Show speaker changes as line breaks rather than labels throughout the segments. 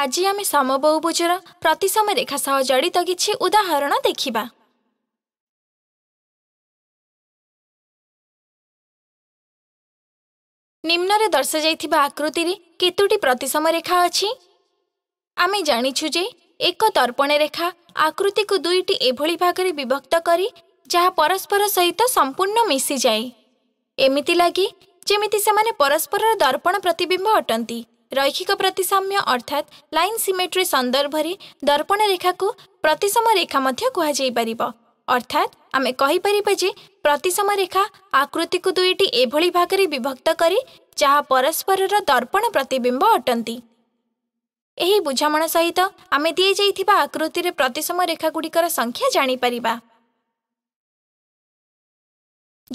ଆଜି ଆମେ ସମବହୁଭୁଜର ପ୍ରତିସମ ରେଖା ସହ ଜଡ଼ିତ କିଛି ଉଦାହରଣ ଦେଖିବା ନିମ୍ନରେ ଦର୍ଶାଯାଇଥିବା ଆକୃତିରେ କେତୋଟି ପ୍ରତିସମ ରେଖା ଅଛି ଆମେ ଜାଣିଛୁ ଯେ ଏକ ତର୍ପଣ ରେଖା ଆକୃତିକୁ ଦୁଇଟି ଏଭଳି ଭାଗରେ ବିଭକ୍ତ କରି ଯାହା ପରସ୍ପର ସହିତ ସମ୍ପୂର୍ଣ୍ଣ ମିଶିଯାଏ ଏମିତି ଲାଗି ଯେମିତି ସେମାନେ ପରସ୍ପରର ଦର୍ପଣ ପ୍ରତିବିମ୍ବ ଅଟନ୍ତି ରୈକ୍ଷିକ ପ୍ରତିସାମ୍ୟ ଅର୍ଥାତ୍ ଲାଇନ୍ ସିମେଟ୍ରି ସନ୍ଦର୍ଭରେ ଦର୍ପଣ ରେଖାକୁ ପ୍ରତିସମ ରେଖା ମଧ୍ୟ କୁହାଯାଇପାରିବ ଅର୍ଥାତ୍ ଆମେ କହିପାରିବା ଯେ ପ୍ରତିସମ ରେଖା ଆକୃତିକୁ ଦୁଇଟି ଏଭଳି ଭାଗରେ ବିଭକ୍ତ କରେ ଯାହା ପରସ୍ପରର ଦର୍ପଣ ପ୍ରତିବିମ୍ବ ଅଟନ୍ତି ଏହି ବୁଝାମଣା ସହିତ ଆମେ ଦିଆଯାଇଥିବା ଆକୃତିରେ ପ୍ରତିସମ ରେଖାଗୁଡ଼ିକର ସଂଖ୍ୟା ଜାଣିପାରିବା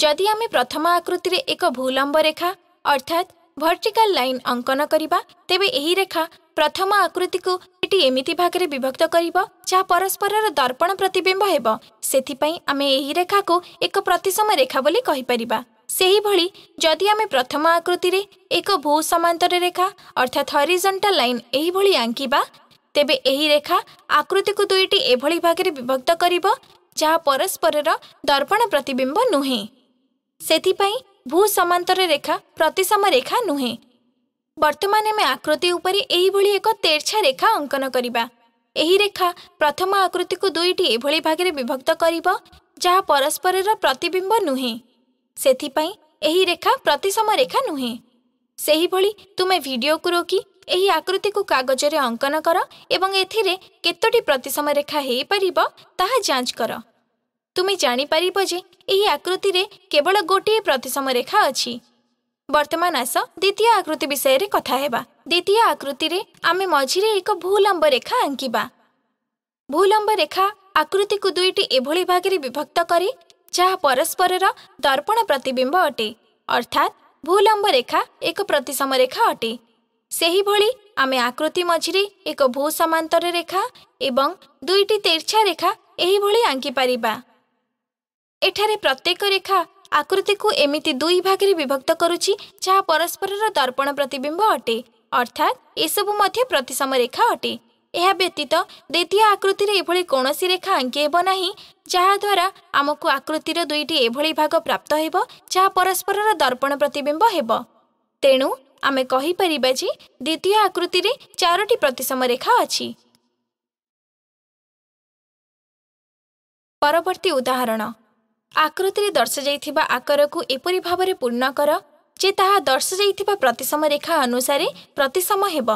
ଯଦି ଆମେ ପ୍ରଥମ ଆକୃତିରେ ଏକ ଭୂଲମ୍ବ ରେଖା ଅର୍ଥାତ୍ ଭର୍ଟିକାଲ ଲାଇନ୍ ଅଙ୍କନ କରିବା ତେବେ ଏହି ରେଖା ପ୍ରଥମ ଆକୃତିକୁ ଏଠି ଏମିତି ଭାଗରେ ବିଭକ୍ତ କରିବ ଯାହା ପରସ୍ପରର ଦର୍ପଣ ପ୍ରତିବିମ୍ବ ହେବ ସେଥିପାଇଁ ଆମେ ଏହି ରେଖାକୁ ଏକ ପ୍ରତିସମ ରେଖା ବୋଲି କହିପାରିବା ସେହିଭଳି ଯଦି ଆମେ ପ୍ରଥମ ଆକୃତିରେ ଏକ ଭୂ ସମାନ୍ତର ରେଖା ଅର୍ଥାତ୍ ହରିଜଣ୍ଟାଲ ଲାଇନ୍ ଏହିଭଳି ଆଙ୍କିବା ତେବେ ଏହି ରେଖା ଆକୃତିକୁ ଦୁଇଟି ଏଭଳି ଭାଗରେ ବିଭକ୍ତ କରିବ ଯାହା ପରସ୍ପରର ଦର୍ପଣ ପ୍ରତିବିମ୍ବ ନୁହେଁ ସେଥିପାଇଁ भू समांतर रेखा प्रतिसम रेखा नुहें ବର୍ତ୍ତମାନ ଆମେ ଆକୃତି ଉପରେ ଏହିଭଳି ଏକ ତେର୍ଛା ରେଖା ଅଙ୍କନ କରିବା ଏହି ରେଖା ପ୍ରଥମ ଆକୃତିକୁ ଦୁଇଟି ଏଭଳି ଭାଗରେ ବିଭକ୍ତ କରିବ ଯାହା ପରସ୍ପରର ପ୍ରତିବିମ୍ବ ନୁହେଁ ସେଥିପାଇଁ ଏହି ରେଖା ପ୍ରତିସମ ରେଖା ନୁହେଁ ସେହିଭଳି ତୁମେ ଭିଡ଼ିଓକୁ ରୋକି ଏହି ଆକୃତିକୁ କାଗଜରେ ଅଙ୍କନ କର ଏବଂ ଏଥିରେ କେତୋଟି ପ୍ରତିସମ ରେଖା ହୋଇପାରିବ ତାହା ଯାଞ୍ଚ କର ତୁମେ ଜାଣିପାରିବ ଯେ ଏହି ଆକୃତିରେ କେବଳ ଗୋଟିଏ ପ୍ରତିସମ ରେଖା ଅଛି ବର୍ତ୍ତମାନ ଆସ ଦ୍ୱିତୀୟ ଆକୃତି ବିଷୟରେ କଥା ହେବା ଦ୍ୱିତୀୟ ଆକୃତିରେ ଆମେ ମଝିରେ ଏକ ଭୂଲମ୍ବ ରେଖା ଆଙ୍କିବା ଭୂଲମ୍ବ ରେଖା ଆକୃତିକୁ ଦୁଇଟି ଏଭଳି ଭାଗରେ ବିଭକ୍ତ କରେ ଯାହା ପରସ୍ପରର ଦର୍ପଣ ପ୍ରତିବିମ୍ବ ଅଟେ ଅର୍ଥାତ୍ ଭୂଲମ୍ବ ରେଖା ଏକ ପ୍ରତିସମ ରେଖା ଅଟେ ସେହିଭଳି ଆମେ ଆକୃତି ମଝିରେ ଏକ ଭୂ ସମାନ୍ତର ରେଖା ଏବଂ ଦୁଇଟି ତେର୍ଛା ରେଖା ଏହିଭଳି ଆଙ୍କିପାରିବା ଏଠାରେ ପ୍ରତ୍ୟେକ ରେଖା ଆକୃତିକୁ ଏମିତି ଦୁଇ ଭାଗରେ ବିଭକ୍ତ କରୁଛି ଯାହା ପରସ୍ପରର ଦର୍ପଣ ପ୍ରତିବିମ୍ବ ଅଟେ ଅର୍ଥାତ୍ ଏସବୁ ମଧ୍ୟ ପ୍ରତିସମ ରେଖା ଅଟେ ଏହା ବ୍ୟତୀତ ଦ୍ୱିତୀୟ ଆକୃତିରେ ଏଭଳି କୌଣସି ରେଖା ଆଙ୍କି ହେବ ନାହିଁ ଯାହାଦ୍ୱାରା ଆମକୁ ଆକୃତିର ଦୁଇଟି ଏଭଳି ଭାଗ ପ୍ରାପ୍ତ ହେବ ଯାହା ପରସ୍ପରର ଦର୍ପଣ ପ୍ରତିବିମ୍ବ ହେବ ତେଣୁ ଆମେ କହିପାରିବା ଯେ ଦ୍ୱିତୀୟ ଆକୃତିରେ ଚାରୋଟି ପ୍ରତିସମ ରେଖା ଅଛି ପରବର୍ତ୍ତୀ ଉଦାହରଣ ଆକୃତିରେ ଦର୍ଶାଯାଇଥିବା ଆକାରକୁ ଏପରି ଭାବରେ ପୂର୍ଣ୍ଣ କର ଯେ ତାହା ଦର୍ଶାଯାଇଥିବା ପ୍ରତିସମ ରେଖା ଅନୁସାରେ ପ୍ରତିସମ ହେବ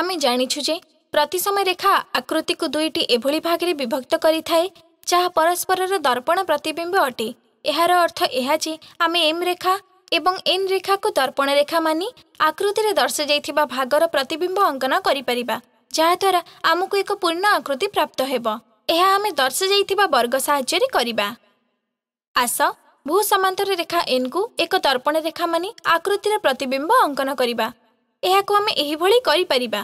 ଆମେ ଜାଣିଛୁ ଯେ ପ୍ରତିସମ ରେଖା ଆକୃତିକୁ ଦୁଇଟି ଏଭଳି ଭାଗରେ ବିଭକ୍ତ କରିଥାଏ ଯାହା ପରସ୍ପରର ଦର୍ପଣ ପ୍ରତିବିମ୍ବ ଅଟେ ଏହାର ଅର୍ଥ ଏହା ଯେ ଆମେ ଏମ୍ ରେଖା ଏବଂ ଏନ୍ ରେଖାକୁ ଦର୍ପଣ ରେଖା ମାନି ଆକୃତିରେ ଦର୍ଶାଯାଇଥିବା ଭାଗର ପ୍ରତିବିମ୍ବ ଅଙ୍କନ କରିପାରିବା ଯାହାଦ୍ୱାରା ଆମକୁ ଏକ ପୂର୍ଣ୍ଣ ଆକୃତି ପ୍ରାପ୍ତ ହେବ ଏହା ଆମେ ଦର୍ଶାଯାଇଥିବା ବର୍ଗ ସାହାଯ୍ୟରେ କରିବା ଆସ ଭୂ ସମାନ୍ତର ରେଖା ଏନ୍କୁ ଏକ ତର୍ପଣ ରେଖା ମାନି ଆକୃତିର ପ୍ରତିବିମ୍ବ ଅଙ୍କନ କରିବା ଏହାକୁ ଆମେ ଏହିଭଳି କରିପାରିବା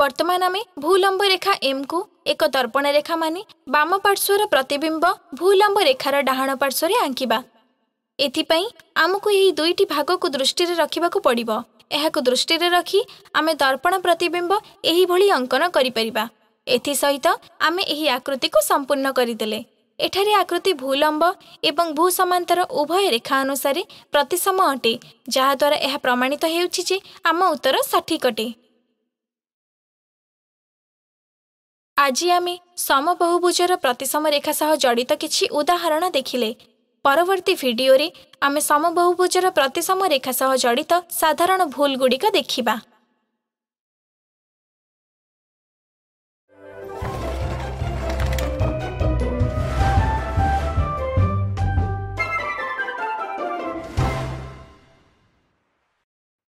ବର୍ତ୍ତମାନ ଆମେ ଭୂଲମ୍ବ ରେଖା ଏମ୍କୁ ଏକ ତର୍ପଣ ରେଖା ମାନି ବାମ ପାର୍ଶ୍ୱର ପ୍ରତିବିମ୍ବ ଭୂଲମ୍ବ ରେଖାର ଡାହାଣ ପାର୍ଶ୍ୱରେ ଆଙ୍କିବା ଏଥିପାଇଁ ଆମକୁ ଏହି ଦୁଇଟି ଭାଗକୁ ଦୃଷ୍ଟିରେ ରଖିବାକୁ ପଡ଼ିବ ଏହାକୁ ଦୃଷ୍ଟିରେ ରଖି ଆମେ ଦର୍ପଣ ପ୍ରତିବିମ୍ବ ଏହିଭଳି ଅଙ୍କନ କରିପାରିବା ଏଥିସହିତ ଆମେ ଏହି ଆକୃତିକୁ ସମ୍ପୂର୍ଣ୍ଣ କରିଦେଲେ ଏଠାରେ ଆକୃତି ଭୂଲମ୍ବ ଏବଂ ଭୂ ସମାନ୍ତର ଉଭୟ ରେଖା ଅନୁସାରେ ପ୍ରତିସମ ଅଟେ ଯାହାଦ୍ୱାରା ଏହା ପ୍ରମାଣିତ ହେଉଛି ଯେ ଆମ ଉତ୍ତର ସଠିକ୍ ଅଟେ ଆଜି ଆମେ ସମବହୁଭୁଜର ପ୍ରତିସମ ରେଖା ସହ ଜଡ଼ିତ କିଛି ଉଦାହରଣ ଦେଖିଲେ ପରବର୍ତ୍ତୀ ଭିଡ଼ିଓରେ ଆମେ ସମବହୁଭୁଜର ପ୍ରତିସମ ରେଖା ସହ ଜଡ଼ିତ ସାଧାରଣ ଭୁଲଗୁଡ଼ିକ ଦେଖିବା